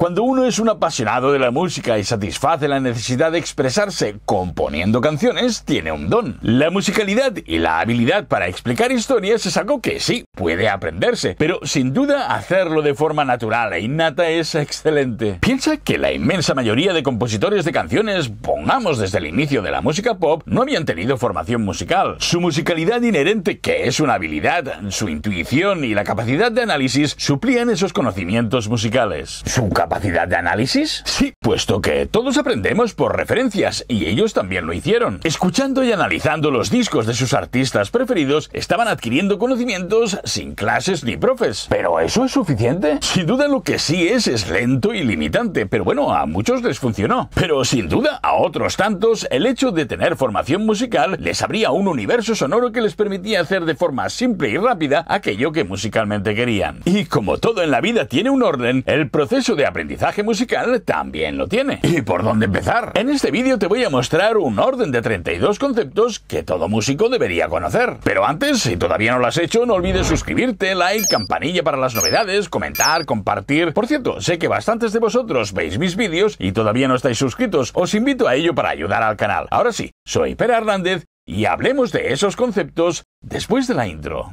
Cuando uno es un apasionado de la música y satisface la necesidad de expresarse componiendo canciones, tiene un don. La musicalidad y la habilidad para explicar historias es algo que sí, puede aprenderse, pero sin duda hacerlo de forma natural e innata es excelente. Piensa que la inmensa mayoría de compositores de canciones, pongamos desde el inicio de la música pop, no habían tenido formación musical. Su musicalidad inherente, que es una habilidad, su intuición y la capacidad de análisis suplían esos conocimientos musicales. Su capacidad de análisis? Sí, puesto que todos aprendemos por referencias y ellos también lo hicieron. Escuchando y analizando los discos de sus artistas preferidos, estaban adquiriendo conocimientos sin clases ni profes. ¿Pero eso es suficiente? Sin duda lo que sí es es lento y limitante, pero bueno, a muchos les funcionó. Pero sin duda a otros tantos, el hecho de tener formación musical les abría un universo sonoro que les permitía hacer de forma simple y rápida aquello que musicalmente querían. Y como todo en la vida tiene un orden, el proceso de aprendizaje aprendizaje musical también lo tiene. ¿Y por dónde empezar? En este vídeo te voy a mostrar un orden de 32 conceptos que todo músico debería conocer. Pero antes, si todavía no lo has hecho, no olvides suscribirte, like, campanilla para las novedades, comentar, compartir. Por cierto, sé que bastantes de vosotros veis mis vídeos y todavía no estáis suscritos. Os invito a ello para ayudar al canal. Ahora sí, soy Pera Hernández y hablemos de esos conceptos después de la intro.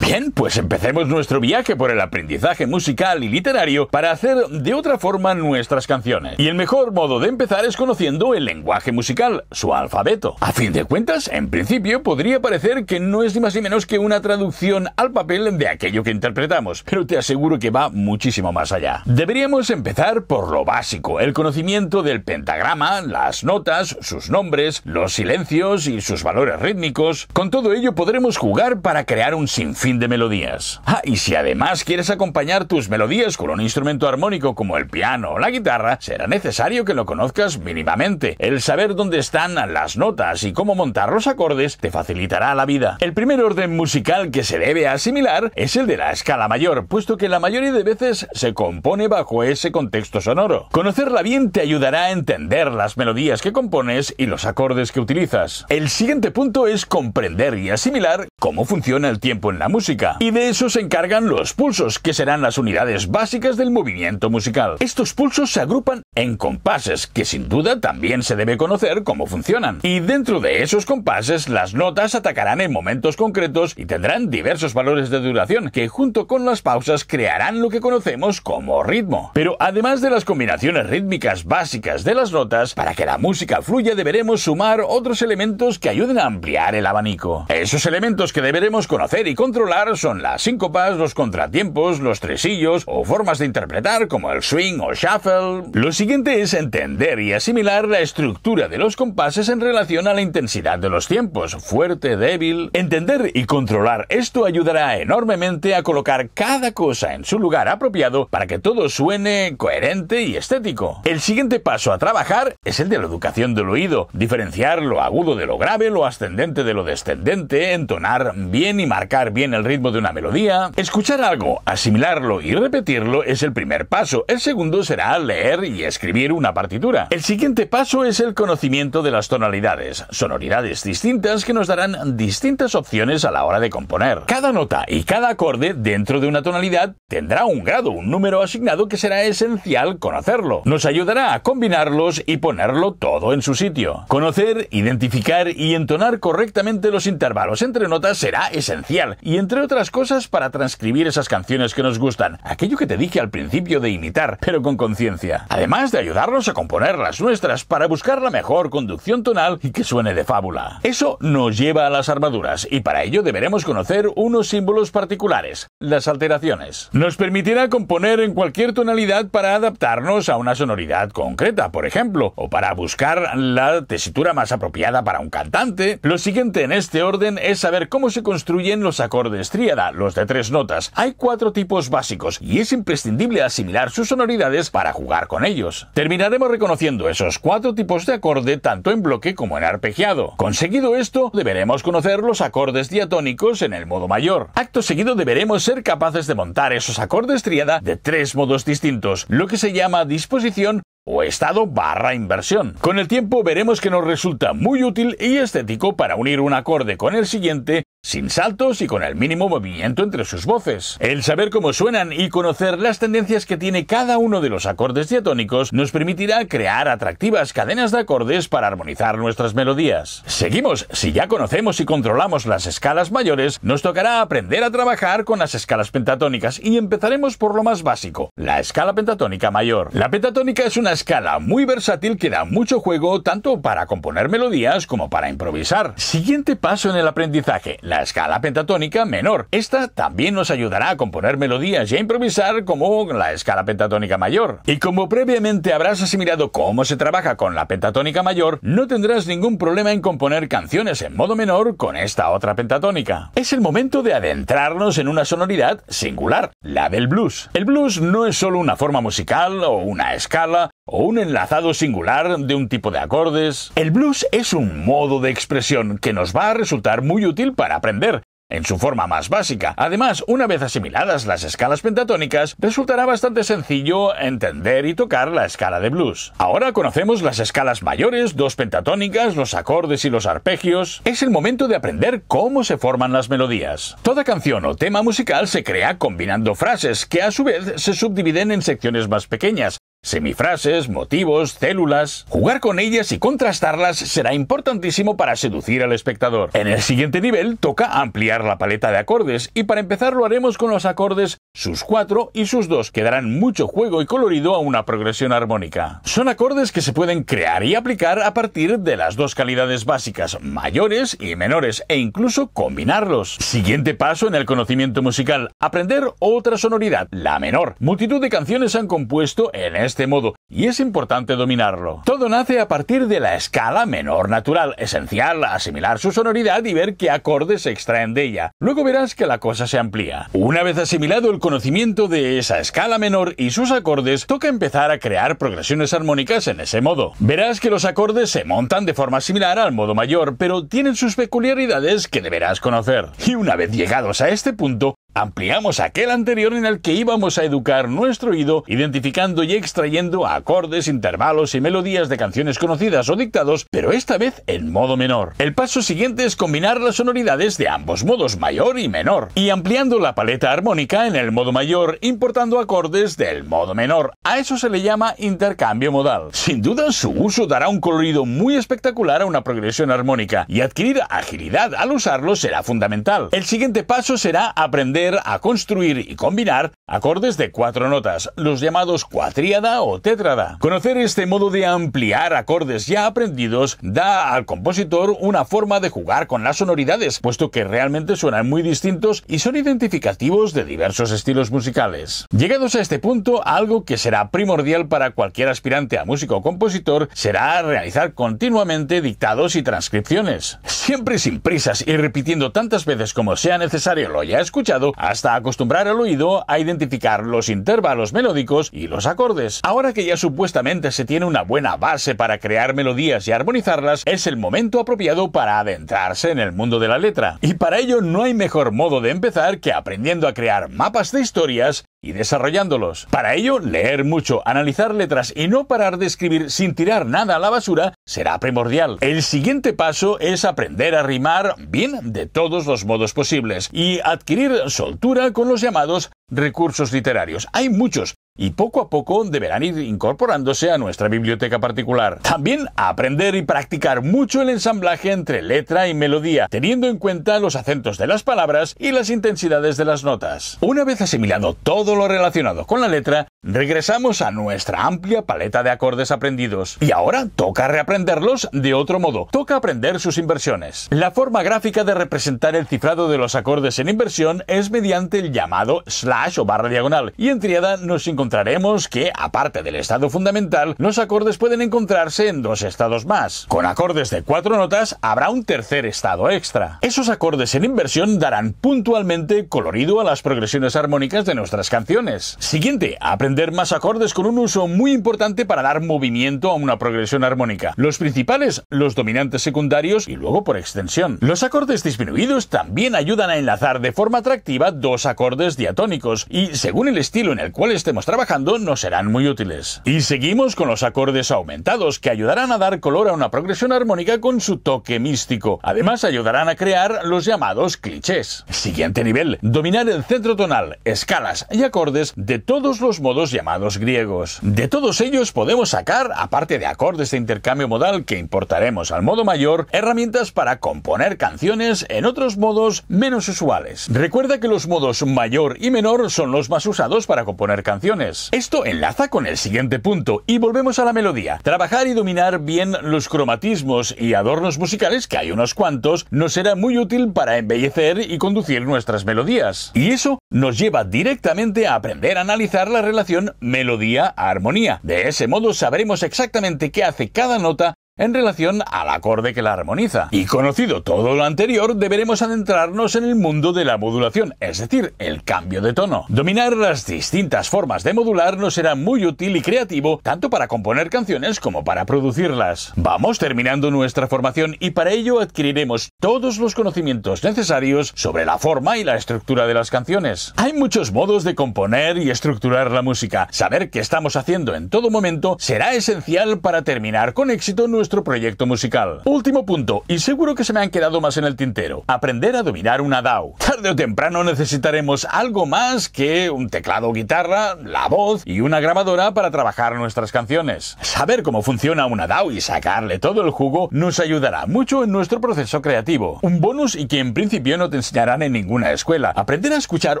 pues empecemos nuestro viaje por el aprendizaje musical y literario para hacer de otra forma nuestras canciones. Y el mejor modo de empezar es conociendo el lenguaje musical, su alfabeto. A fin de cuentas, en principio podría parecer que no es ni más ni menos que una traducción al papel de aquello que interpretamos, pero te aseguro que va muchísimo más allá. Deberíamos empezar por lo básico, el conocimiento del pentagrama, las notas, sus nombres, los silencios y sus valores rítmicos. Con todo ello podremos jugar para crear un sinfín de melodías. Ah, y si además quieres acompañar tus melodías con un instrumento armónico como el piano o la guitarra, será necesario que lo conozcas mínimamente. El saber dónde están las notas y cómo montar los acordes te facilitará la vida. El primer orden musical que se debe asimilar es el de la escala mayor, puesto que la mayoría de veces se compone bajo ese contexto sonoro. Conocerla bien te ayudará a entender las melodías que compones y los acordes que utilizas. El siguiente punto es comprender y asimilar cómo funciona el tiempo en la música. Y de eso se encargan los pulsos, que serán las unidades básicas del movimiento musical. Estos pulsos se agrupan en compases, que sin duda también se debe conocer cómo funcionan. Y dentro de esos compases, las notas atacarán en momentos concretos y tendrán diversos valores de duración, que junto con las pausas crearán lo que conocemos como ritmo. Pero además de las combinaciones rítmicas básicas de las notas, para que la música fluya deberemos sumar otros elementos que ayuden a ampliar el abanico. Esos elementos que deberemos conocer y controlar son las síncopas, los contratiempos, los tresillos o formas de interpretar como el swing o shuffle. Lo siguiente es entender y asimilar la estructura de los compases en relación a la intensidad de los tiempos, fuerte, débil. Entender y controlar esto ayudará enormemente a colocar cada cosa en su lugar apropiado para que todo suene coherente y estético. El siguiente paso a trabajar es el de la educación del oído, diferenciar lo agudo de lo grave, lo ascendente de lo descendente, entonar bien y marcar bien el ritmo de una melodía. Escuchar algo, asimilarlo y repetirlo es el primer paso. El segundo será leer y escribir una partitura. El siguiente paso es el conocimiento de las tonalidades, sonoridades distintas que nos darán distintas opciones a la hora de componer. Cada nota y cada acorde dentro de una tonalidad tendrá un grado, un número asignado que será esencial conocerlo. Nos ayudará a combinarlos y ponerlo todo en su sitio. Conocer, identificar y entonar correctamente los intervalos entre notas será esencial, y entre otras cosas para transcribir esas canciones que nos gustan, aquello que te dije al principio de imitar, pero con conciencia. Además de ayudarnos a componer las nuestras para buscar la mejor conducción tonal y que suene de fábula. Eso nos lleva a las armaduras, y para ello deberemos conocer unos símbolos particulares, las alteraciones. Nos permitirá componer en cualquier tonalidad para adaptarnos a una sonoridad concreta, por ejemplo, o para buscar la tesitura más apropiada para un cantante. Lo siguiente en este orden es saber cómo se construyen los acordes triada, los de tres notas. Hay cuatro tipos básicos y es imprescindible asimilar sus sonoridades para jugar con ellos. Terminaremos reconociendo esos cuatro tipos de acorde tanto en bloque como en arpegiado. Conseguido esto, deberemos conocer los acordes diatónicos en el modo mayor. Acto seguido deberemos ser capaces de montar esos acordes triada de tres modos distintos, lo que se llama disposición o estado barra inversión. Con el tiempo veremos que nos resulta muy útil y estético para unir un acorde con el siguiente sin saltos y con el mínimo movimiento entre sus voces. El saber cómo suenan y conocer las tendencias que tiene cada uno de los acordes diatónicos nos permitirá crear atractivas cadenas de acordes para armonizar nuestras melodías. Seguimos, si ya conocemos y controlamos las escalas mayores, nos tocará aprender a trabajar con las escalas pentatónicas y empezaremos por lo más básico, la escala pentatónica mayor. La pentatónica es una escala muy versátil que da mucho juego tanto para componer melodías como para improvisar. Siguiente paso en el aprendizaje, la escala pentatónica menor. Esta también nos ayudará a componer melodías y a improvisar como la escala pentatónica mayor. Y como previamente habrás asimilado cómo se trabaja con la pentatónica mayor, no tendrás ningún problema en componer canciones en modo menor con esta otra pentatónica. Es el momento de adentrarnos en una sonoridad singular, la del blues. El blues no es solo una forma musical o una escala o un enlazado singular de un tipo de acordes. El blues es un modo de expresión que nos va a resultar muy útil para aprender, en su forma más básica. Además, una vez asimiladas las escalas pentatónicas, resultará bastante sencillo entender y tocar la escala de blues. Ahora conocemos las escalas mayores, dos pentatónicas, los acordes y los arpegios. Es el momento de aprender cómo se forman las melodías. Toda canción o tema musical se crea combinando frases que a su vez se subdividen en secciones más pequeñas, Semifrases, motivos, células. Jugar con ellas y contrastarlas será importantísimo para seducir al espectador. En el siguiente nivel toca ampliar la paleta de acordes y para empezar lo haremos con los acordes sus 4 y sus 2 que darán mucho juego y colorido a una progresión armónica. Son acordes que se pueden crear y aplicar a partir de las dos calidades básicas, mayores y menores, e incluso combinarlos. Siguiente paso en el conocimiento musical, aprender otra sonoridad, la menor. Multitud de canciones han compuesto en este este modo, y es importante dominarlo. Todo nace a partir de la escala menor natural, esencial asimilar su sonoridad y ver qué acordes se extraen de ella. Luego verás que la cosa se amplía. Una vez asimilado el conocimiento de esa escala menor y sus acordes, toca empezar a crear progresiones armónicas en ese modo. Verás que los acordes se montan de forma similar al modo mayor, pero tienen sus peculiaridades que deberás conocer. Y una vez llegados a este punto, Ampliamos aquel anterior en el que íbamos a educar nuestro oído identificando y extrayendo acordes, intervalos y melodías de canciones conocidas o dictados, pero esta vez en modo menor. El paso siguiente es combinar las sonoridades de ambos modos, mayor y menor, y ampliando la paleta armónica en el modo mayor, importando acordes del modo menor. A eso se le llama intercambio modal. Sin duda, su uso dará un colorido muy espectacular a una progresión armónica, y adquirir agilidad al usarlo será fundamental. El siguiente paso será aprender a construir y combinar acordes de cuatro notas, los llamados cuatriada o tétrada. Conocer este modo de ampliar acordes ya aprendidos da al compositor una forma de jugar con las sonoridades, puesto que realmente suenan muy distintos y son identificativos de diversos estilos musicales. Llegados a este punto, algo que será primordial para cualquier aspirante a músico o compositor será realizar continuamente dictados y transcripciones. Siempre sin prisas y repitiendo tantas veces como sea necesario lo ya escuchado, hasta acostumbrar al oído a identificar los intervalos melódicos y los acordes. Ahora que ya supuestamente se tiene una buena base para crear melodías y armonizarlas, es el momento apropiado para adentrarse en el mundo de la letra. Y para ello no hay mejor modo de empezar que aprendiendo a crear mapas de historias y desarrollándolos. Para ello, leer mucho, analizar letras y no parar de escribir sin tirar nada a la basura será primordial. El siguiente paso es aprender a rimar bien de todos los modos posibles y adquirir soltura con los llamados recursos literarios. Hay muchos, y poco a poco deberán ir incorporándose a nuestra biblioteca particular. También aprender y practicar mucho el ensamblaje entre letra y melodía, teniendo en cuenta los acentos de las palabras y las intensidades de las notas. Una vez asimilado todo lo relacionado con la letra, regresamos a nuestra amplia paleta de acordes aprendidos. Y ahora toca reaprenderlos de otro modo, toca aprender sus inversiones. La forma gráfica de representar el cifrado de los acordes en inversión es mediante el llamado slash o barra diagonal, y en triada nos encontramos encontraremos que, aparte del estado fundamental, los acordes pueden encontrarse en dos estados más. Con acordes de cuatro notas habrá un tercer estado extra. Esos acordes en inversión darán puntualmente colorido a las progresiones armónicas de nuestras canciones. Siguiente, aprender más acordes con un uso muy importante para dar movimiento a una progresión armónica. Los principales, los dominantes secundarios y luego por extensión. Los acordes disminuidos también ayudan a enlazar de forma atractiva dos acordes diatónicos y según el estilo en el cual estemos trabajando nos serán muy útiles. Y seguimos con los acordes aumentados, que ayudarán a dar color a una progresión armónica con su toque místico. Además, ayudarán a crear los llamados clichés. Siguiente nivel, dominar el centro tonal, escalas y acordes de todos los modos llamados griegos. De todos ellos podemos sacar, aparte de acordes de intercambio modal que importaremos al modo mayor, herramientas para componer canciones en otros modos menos usuales. Recuerda que los modos mayor y menor son los más usados para componer canciones esto enlaza con el siguiente punto y volvemos a la melodía. Trabajar y dominar bien los cromatismos y adornos musicales, que hay unos cuantos, nos será muy útil para embellecer y conducir nuestras melodías. Y eso nos lleva directamente a aprender a analizar la relación melodía-armonía. De ese modo sabremos exactamente qué hace cada nota en relación al acorde que la armoniza. Y conocido todo lo anterior, deberemos adentrarnos en el mundo de la modulación, es decir, el cambio de tono. Dominar las distintas formas de modular nos será muy útil y creativo tanto para componer canciones como para producirlas. Vamos terminando nuestra formación y para ello adquiriremos todos los conocimientos necesarios sobre la forma y la estructura de las canciones. Hay muchos modos de componer y estructurar la música. Saber qué estamos haciendo en todo momento será esencial para terminar con éxito nuestro proyecto musical. Último punto, y seguro que se me han quedado más en el tintero, aprender a dominar una DAW. Tarde o temprano necesitaremos algo más que un teclado o guitarra, la voz y una grabadora para trabajar nuestras canciones. Saber cómo funciona una DAW y sacarle todo el jugo nos ayudará mucho en nuestro proceso creativo. Un bonus y que en principio no te enseñarán en ninguna escuela. Aprender a escuchar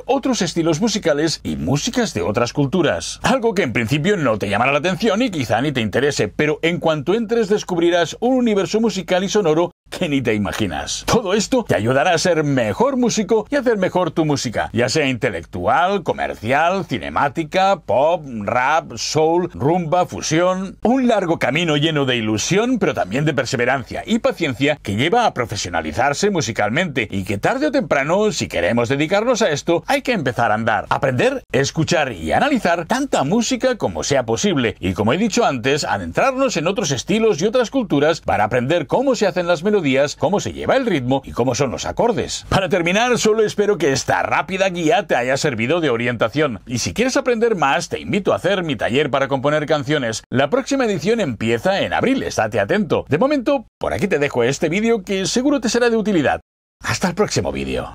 otros estilos musicales y músicas de otras culturas. Algo que en principio no te llamará la atención y quizá ni te interese, pero en cuanto entres de descubrirás un universo musical y sonoro ni te imaginas. Todo esto te ayudará a ser mejor músico y hacer mejor tu música, ya sea intelectual, comercial, cinemática, pop, rap, soul, rumba, fusión. Un largo camino lleno de ilusión, pero también de perseverancia y paciencia que lleva a profesionalizarse musicalmente y que tarde o temprano, si queremos dedicarnos a esto, hay que empezar a andar, aprender, escuchar y analizar tanta música como sea posible y como he dicho antes, adentrarnos en otros estilos y otras culturas para aprender cómo se hacen las melodías cómo se lleva el ritmo y cómo son los acordes. Para terminar, solo espero que esta rápida guía te haya servido de orientación. Y si quieres aprender más, te invito a hacer mi taller para componer canciones. La próxima edición empieza en abril, estate atento. De momento, por aquí te dejo este vídeo que seguro te será de utilidad. Hasta el próximo vídeo.